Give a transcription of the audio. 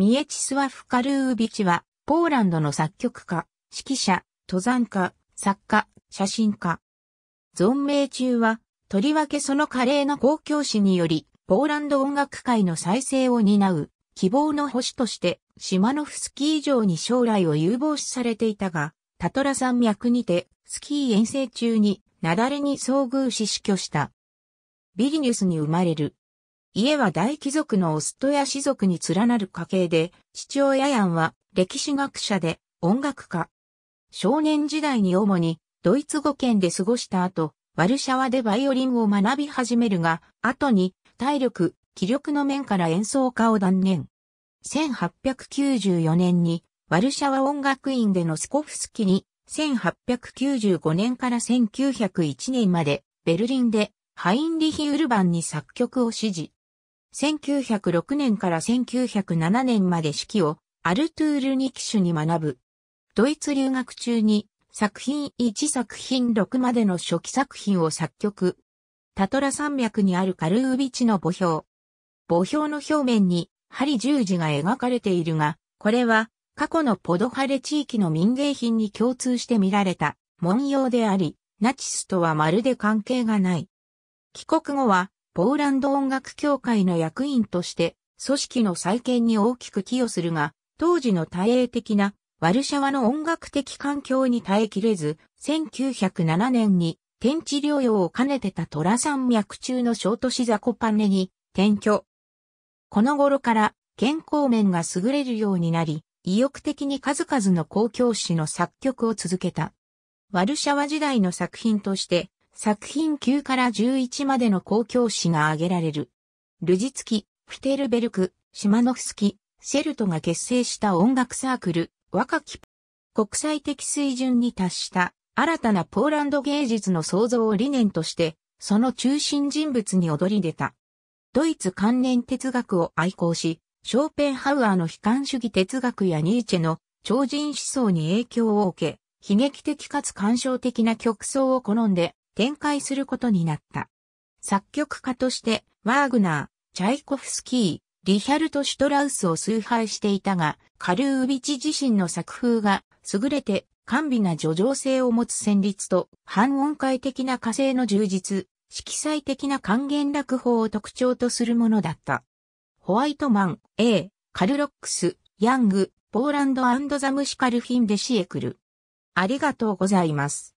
ミエチスワフ・カルービチは、ポーランドの作曲家、指揮者、登山家、作家、写真家。存命中は、とりわけその華麗な公共史により、ポーランド音楽界の再生を担う、希望の星として、シマノフスキー場に将来を有望視されていたが、タトラ山脈にて、スキー遠征中に、雪崩に遭遇し死去した。ビリニュスに生まれる。家は大貴族のオストや士族に連なる家系で、父親ヤンは歴史学者で音楽家。少年時代に主にドイツ語圏で過ごした後、ワルシャワでバイオリンを学び始めるが、後に体力、気力の面から演奏家を断念。1894年にワルシャワ音楽院でのスコフスキに、1895年から1901年までベルリンでハインリヒ・ウルバンに作曲を指示。1906年から1907年まで指揮をアルトゥール・ニキシュに学ぶ。ドイツ留学中に作品1作品6までの初期作品を作曲。タトラ山脈にあるカルービチの墓標。墓標の表面に針十字が描かれているが、これは過去のポドハレ地域の民芸品に共通して見られた文様であり、ナチスとはまるで関係がない。帰国後はポーランド音楽協会の役員として、組織の再建に大きく寄与するが、当時の多英的なワルシャワの音楽的環境に耐えきれず、1907年に天地療養を兼ねてたトラ山脈中の小都市ザコパネに転居。この頃から健康面が優れるようになり、意欲的に数々の公共詩の作曲を続けた。ワルシャワ時代の作品として、作品9から11までの公共詩が挙げられる。ルジツキ、フテルベルク、シマノフスキ、シェルトが結成した音楽サークル、若き国際的水準に達した新たなポーランド芸術の創造を理念として、その中心人物に躍り出た。ドイツ関連哲学を愛好し、ショーペンハウアーの悲観主義哲学やニーチェの超人思想に影響を受け、悲劇的かつ感傷的な曲奏を好んで展開することになった。作曲家として、ワーグナー、チャイコフスキー、リヒャルト・シュトラウスを崇拝していたが、カルーウビチ自身の作風が優れて、甘美な叙情性を持つ旋律と、半音階的な火星の充実、色彩的な還元落法を特徴とするものだった。ホワイトマン、A、カルロックス、ヤング、ポーランドザムシカルフィンデシエクル。ありがとうございます。